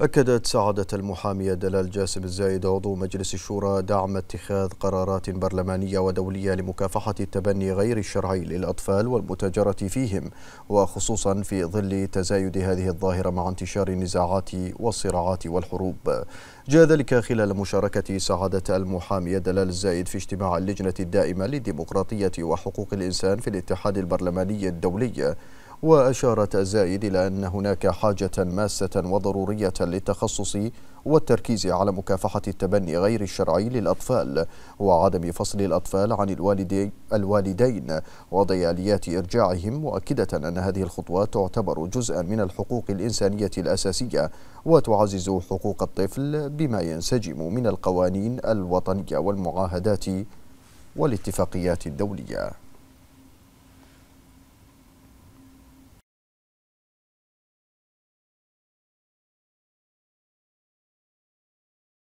أكدت سعادة المحامية دلال جاسم الزايد عضو مجلس الشورى دعم اتخاذ قرارات برلمانية ودولية لمكافحة التبني غير الشرعي للأطفال والمتاجرة فيهم وخصوصا في ظل تزايد هذه الظاهرة مع انتشار النزاعات والصراعات والحروب جاء ذلك خلال مشاركة سعادة المحامية دلال الزايد في اجتماع اللجنة الدائمة للديمقراطية وحقوق الإنسان في الاتحاد البرلماني الدولي وأشارت الزايد إلى أن هناك حاجة ماسة وضرورية للتخصص والتركيز على مكافحة التبني غير الشرعي للأطفال وعدم فصل الأطفال عن الوالدين وضع آليات إرجاعهم مؤكدة أن هذه الخطوات تعتبر جزءا من الحقوق الإنسانية الأساسية وتعزز حقوق الطفل بما ينسجم من القوانين الوطنية والمعاهدات والاتفاقيات الدولية